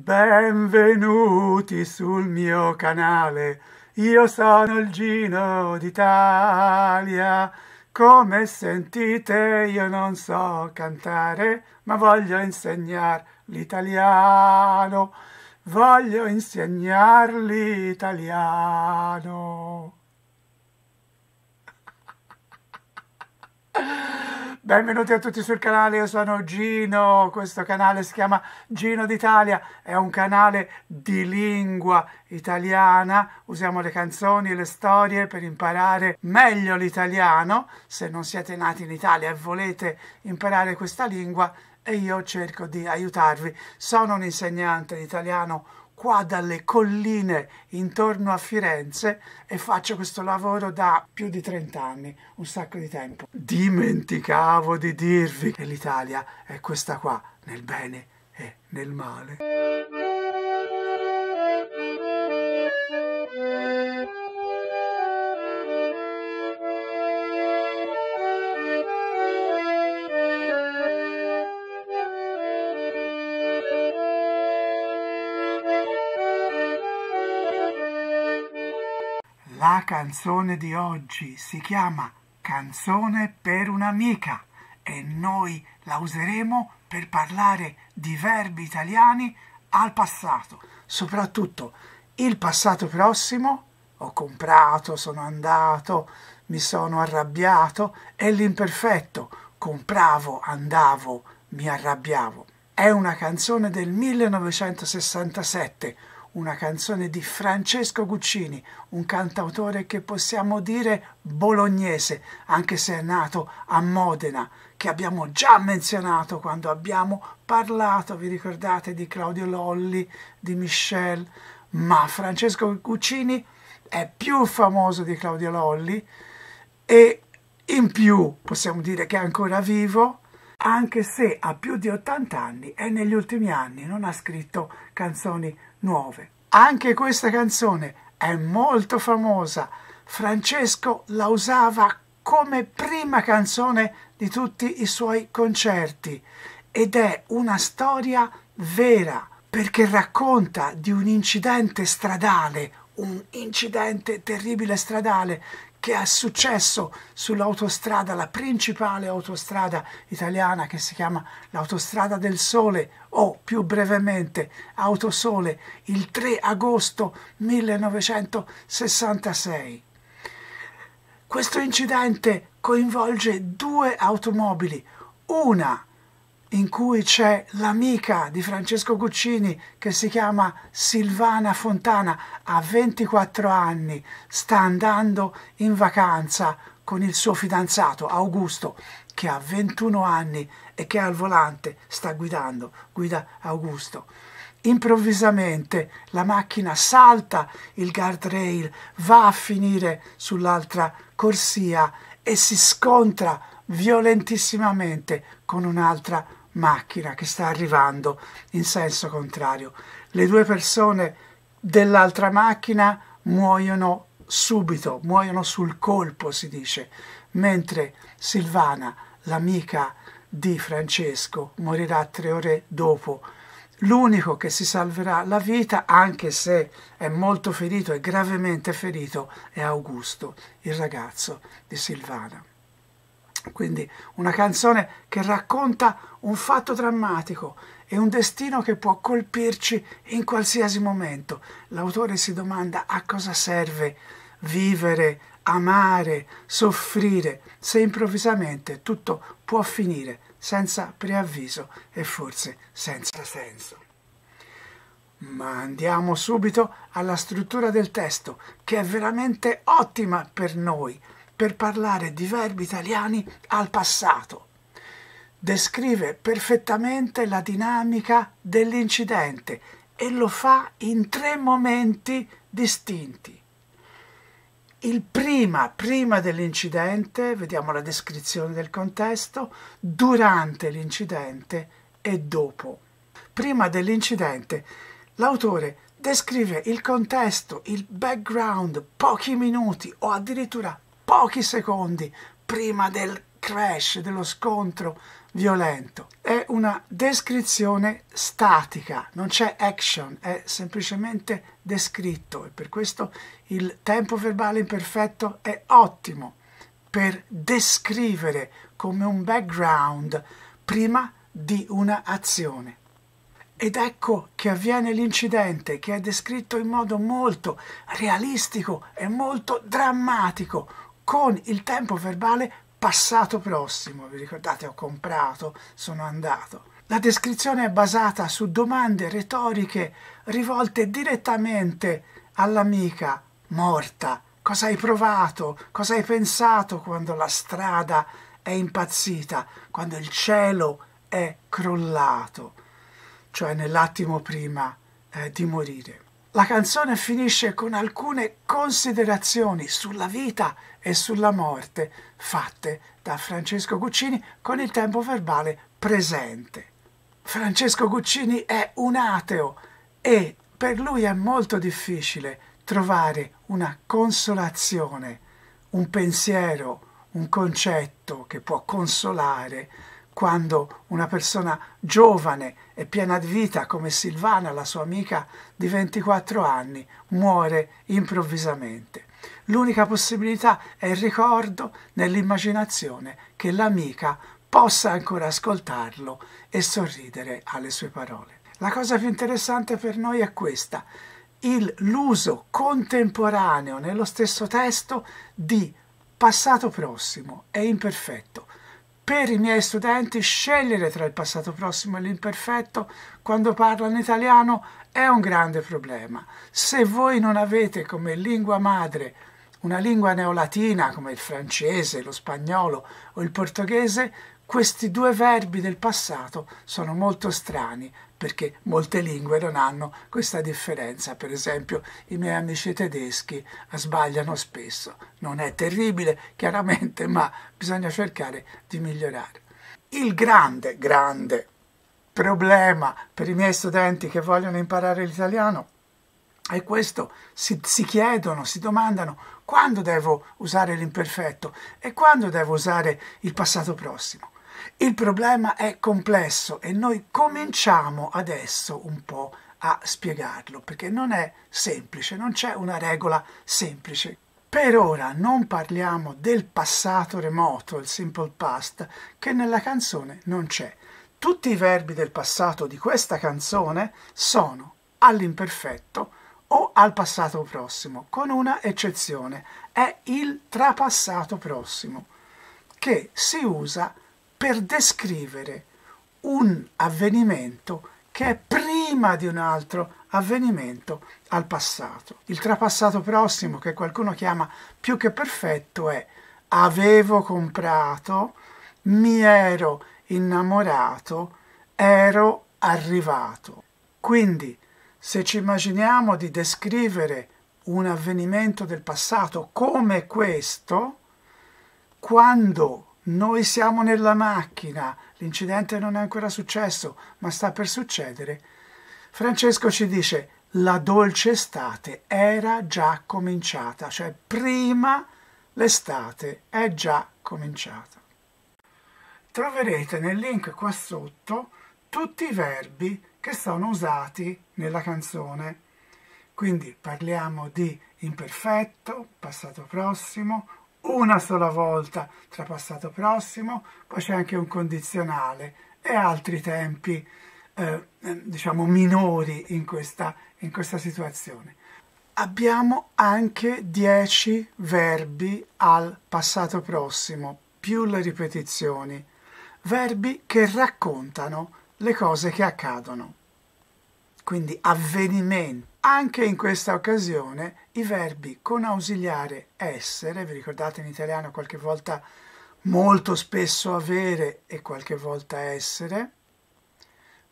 Benvenuti sul mio canale, io sono il Gino d'Italia. Come sentite io non so cantare, ma voglio insegnare l'italiano. Voglio insegnare l'italiano. Benvenuti a tutti sul canale, io sono Gino, questo canale si chiama Gino d'Italia, è un canale di lingua italiana, usiamo le canzoni e le storie per imparare meglio l'italiano, se non siete nati in Italia e volete imparare questa lingua e io cerco di aiutarvi. Sono un insegnante di italiano qua dalle colline intorno a Firenze e faccio questo lavoro da più di 30 anni, un sacco di tempo. Dimenticavo di dirvi che l'Italia è questa qua, nel bene e nel male. La canzone di oggi si chiama Canzone per un'amica e noi la useremo per parlare di verbi italiani al passato, soprattutto il passato prossimo, ho comprato, sono andato, mi sono arrabbiato, e l'imperfetto, compravo, andavo, mi arrabbiavo. È una canzone del 1967, una canzone di Francesco Guccini, un cantautore che possiamo dire bolognese, anche se è nato a Modena, che abbiamo già menzionato quando abbiamo parlato, vi ricordate, di Claudio Lolli, di Michel, ma Francesco Guccini è più famoso di Claudio Lolli e in più possiamo dire che è ancora vivo, anche se ha più di 80 anni e negli ultimi anni non ha scritto canzoni nuove. Anche questa canzone è molto famosa. Francesco la usava come prima canzone di tutti i suoi concerti ed è una storia vera perché racconta di un incidente stradale, un incidente terribile stradale che è successo sull'autostrada, la principale autostrada italiana che si chiama l'autostrada del sole o più brevemente autosole il 3 agosto 1966. Questo incidente coinvolge due automobili, una in cui c'è l'amica di Francesco Guccini che si chiama Silvana Fontana, ha 24 anni, sta andando in vacanza con il suo fidanzato Augusto che ha 21 anni e che al volante sta guidando, guida Augusto. Improvvisamente la macchina salta il guardrail, va a finire sull'altra corsia e si scontra violentissimamente con un'altra macchina che sta arrivando in senso contrario. Le due persone dell'altra macchina muoiono subito, muoiono sul colpo, si dice, mentre Silvana, l'amica di Francesco, morirà tre ore dopo. L'unico che si salverà la vita, anche se è molto ferito e gravemente ferito, è Augusto, il ragazzo di Silvana. Quindi una canzone che racconta un fatto drammatico e un destino che può colpirci in qualsiasi momento. L'autore si domanda a cosa serve vivere, amare, soffrire, se improvvisamente tutto può finire senza preavviso e forse senza senso. Ma andiamo subito alla struttura del testo, che è veramente ottima per noi, per parlare di verbi italiani al passato. Descrive perfettamente la dinamica dell'incidente e lo fa in tre momenti distinti. Il prima, prima dell'incidente, vediamo la descrizione del contesto, durante l'incidente e dopo. Prima dell'incidente, l'autore descrive il contesto, il background, pochi minuti o addirittura pochi secondi prima del crash, dello scontro violento. È una descrizione statica, non c'è action, è semplicemente descritto e per questo il tempo verbale imperfetto è ottimo per descrivere come un background prima di una azione. Ed ecco che avviene l'incidente che è descritto in modo molto realistico e molto drammatico, con il tempo verbale passato prossimo. Vi ricordate ho comprato, sono andato. La descrizione è basata su domande retoriche rivolte direttamente all'amica morta. Cosa hai provato? Cosa hai pensato quando la strada è impazzita? Quando il cielo è crollato? Cioè nell'attimo prima eh, di morire. La canzone finisce con alcune considerazioni sulla vita e sulla morte fatte da Francesco Guccini con il tempo verbale presente. Francesco Guccini è un ateo e per lui è molto difficile trovare una consolazione, un pensiero, un concetto che può consolare quando una persona giovane e piena di vita come Silvana, la sua amica di 24 anni, muore improvvisamente. L'unica possibilità è il ricordo nell'immaginazione che l'amica possa ancora ascoltarlo e sorridere alle sue parole. La cosa più interessante per noi è questa, l'uso contemporaneo nello stesso testo di passato prossimo e imperfetto per i miei studenti scegliere tra il passato prossimo e l'imperfetto quando parlano italiano è un grande problema. Se voi non avete come lingua madre una lingua neolatina come il francese, lo spagnolo o il portoghese, questi due verbi del passato sono molto strani perché molte lingue non hanno questa differenza. Per esempio, i miei amici tedeschi sbagliano spesso. Non è terribile, chiaramente, ma bisogna cercare di migliorare. Il grande, grande problema per i miei studenti che vogliono imparare l'italiano è questo si, si, chiedono, si domandano quando devo usare l'imperfetto e quando devo usare il passato prossimo. Il problema è complesso e noi cominciamo adesso un po' a spiegarlo perché non è semplice, non c'è una regola semplice. Per ora non parliamo del passato remoto, il simple past, che nella canzone non c'è. Tutti i verbi del passato di questa canzone sono all'imperfetto o al passato prossimo, con una eccezione, è il trapassato prossimo, che si usa per descrivere un avvenimento che è prima di un altro avvenimento al passato. Il trapassato prossimo, che qualcuno chiama più che perfetto, è avevo comprato, mi ero innamorato, ero arrivato. Quindi, se ci immaginiamo di descrivere un avvenimento del passato come questo, quando noi siamo nella macchina, l'incidente non è ancora successo, ma sta per succedere. Francesco ci dice la dolce estate era già cominciata, cioè prima l'estate è già cominciata. Troverete nel link qua sotto tutti i verbi che sono usati nella canzone. Quindi parliamo di imperfetto, passato prossimo, una sola volta tra passato prossimo, poi c'è anche un condizionale e altri tempi eh, diciamo minori in questa, in questa situazione. Abbiamo anche dieci verbi al passato prossimo, più le ripetizioni, verbi che raccontano le cose che accadono, quindi avvenimenti anche in questa occasione i verbi con ausiliare essere, vi ricordate in italiano qualche volta molto spesso avere e qualche volta essere,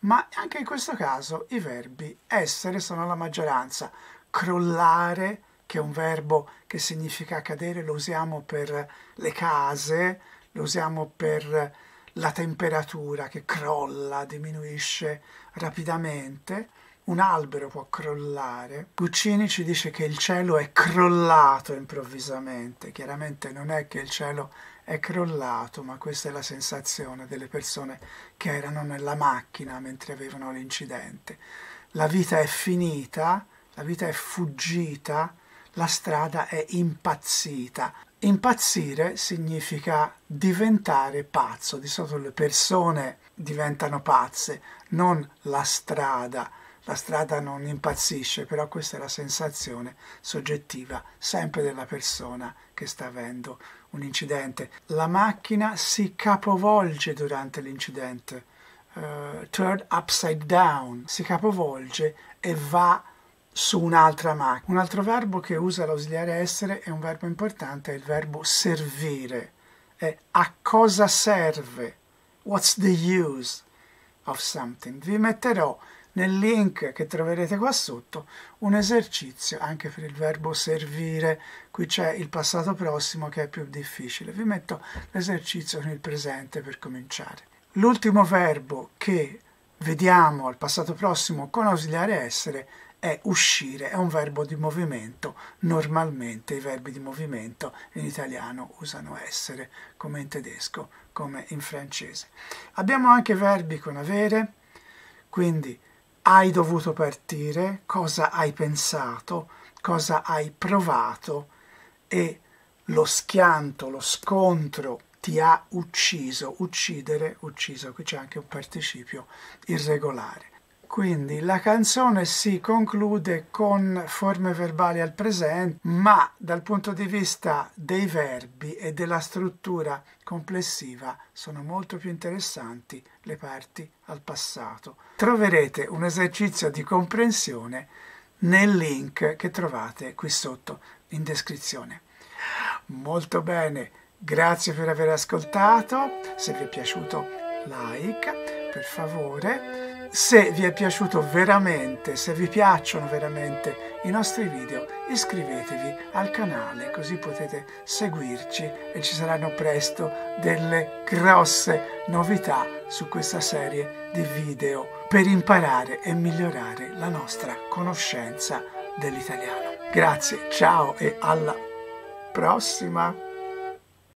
ma anche in questo caso i verbi essere sono la maggioranza. Crollare, che è un verbo che significa cadere, lo usiamo per le case, lo usiamo per la temperatura che crolla, diminuisce rapidamente un albero può crollare. Guccini ci dice che il cielo è crollato improvvisamente. Chiaramente non è che il cielo è crollato, ma questa è la sensazione delle persone che erano nella macchina mentre avevano l'incidente. La vita è finita, la vita è fuggita, la strada è impazzita. Impazzire significa diventare pazzo, di solito le persone diventano pazze, non la strada la strada non impazzisce, però questa è la sensazione soggettiva sempre della persona che sta avendo un incidente. La macchina si capovolge durante l'incidente, uh, turned upside down, si capovolge e va su un'altra macchina. Un altro verbo che usa l'ausiliare essere è un verbo importante, è il verbo servire. È a cosa serve? What's the use of something? Vi metterò nel link che troverete qua sotto un esercizio anche per il verbo servire. Qui c'è il passato prossimo che è più difficile. Vi metto l'esercizio con il presente per cominciare. L'ultimo verbo che vediamo al passato prossimo con ausiliare essere è uscire, è un verbo di movimento. Normalmente i verbi di movimento in italiano usano essere, come in tedesco, come in francese. Abbiamo anche verbi con avere, quindi hai dovuto partire, cosa hai pensato, cosa hai provato e lo schianto, lo scontro ti ha ucciso, uccidere, ucciso, qui c'è anche un participio irregolare. Quindi la canzone si conclude con forme verbali al presente, ma dal punto di vista dei verbi e della struttura complessiva sono molto più interessanti le parti al passato. Troverete un esercizio di comprensione nel link che trovate qui sotto in descrizione. Molto bene, grazie per aver ascoltato, se vi è piaciuto like, per favore se vi è piaciuto veramente, se vi piacciono veramente i nostri video, iscrivetevi al canale così potete seguirci e ci saranno presto delle grosse novità su questa serie di video per imparare e migliorare la nostra conoscenza dell'italiano. Grazie, ciao e alla prossima!